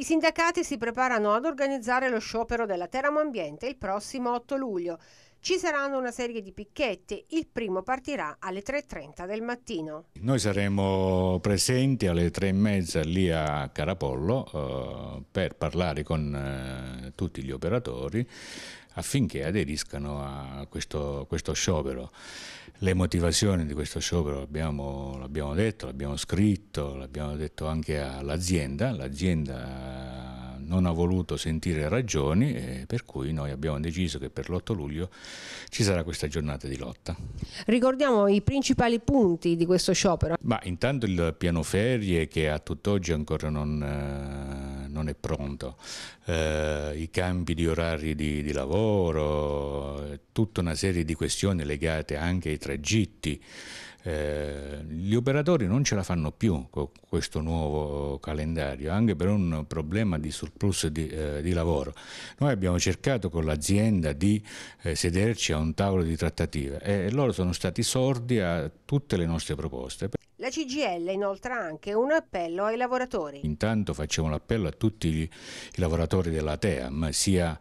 I sindacati si preparano ad organizzare lo sciopero della Teramo Ambiente il prossimo 8 luglio. Ci saranno una serie di picchetti, il primo partirà alle 3.30 del mattino. Noi saremo presenti alle 3.30 lì a Carapollo eh, per parlare con eh, tutti gli operatori affinché aderiscano a questo, questo, sciopero. Le motivazioni di questo sciopero l'abbiamo detto, l'abbiamo scritto, l'abbiamo detto anche all'azienda, l'azienda non ha voluto sentire ragioni, eh, per cui noi abbiamo deciso che per l'8 luglio ci sarà questa giornata di lotta. Ricordiamo i principali punti di questo sciopero. Ma intanto il piano ferie che a tutt'oggi ancora non, eh, non è pronto, eh, i cambi di orari di, di lavoro, tutta una serie di questioni legate anche ai tragitti. Eh, gli operatori non ce la fanno più con questo nuovo calendario, anche per un problema di surplus di, eh, di lavoro. Noi abbiamo cercato con l'azienda di eh, sederci a un tavolo di trattative e loro sono stati sordi a tutte le nostre proposte. La CGL inoltra anche un appello ai lavoratori. Intanto facciamo l'appello a tutti i lavoratori della TEAM, sia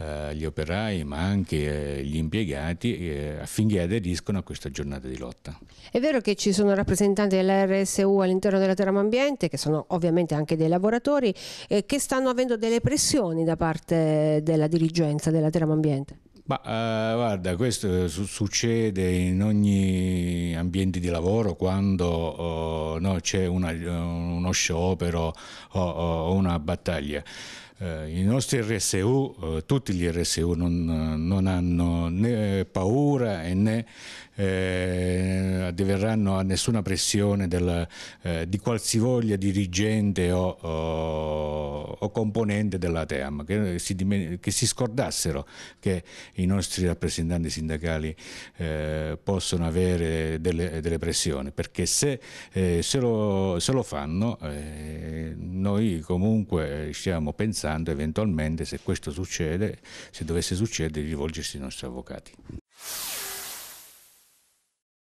eh, gli operai ma anche eh, gli impiegati eh, affinché aderiscono a questa giornata di lotta. È vero che ci sono rappresentanti dell'RSU all'interno della Terama Ambiente, che sono ovviamente anche dei lavoratori, che stanno avendo delle pressioni da parte della dirigenza della Terama Ambiente? Ma eh, guarda, questo su succede in ogni ambiente di lavoro quando oh, no, c'è uno sciopero o, o una battaglia. Eh, I nostri RSU, eh, tutti gli RSU non, non hanno né paura né eh, diverranno a nessuna pressione del, eh, di qualsivoglia dirigente o, o, o componente dell'ATEAM, che eh, si, che si, scordassero che i nostri rappresentanti sindacali eh, possono avere delle, delle, pressioni, perché se, se lo, se lo fanno noi comunque stiamo pensando pensando eventualmente se questo succede, se dovesse succedere, di rivolgersi ai nostri avvocati.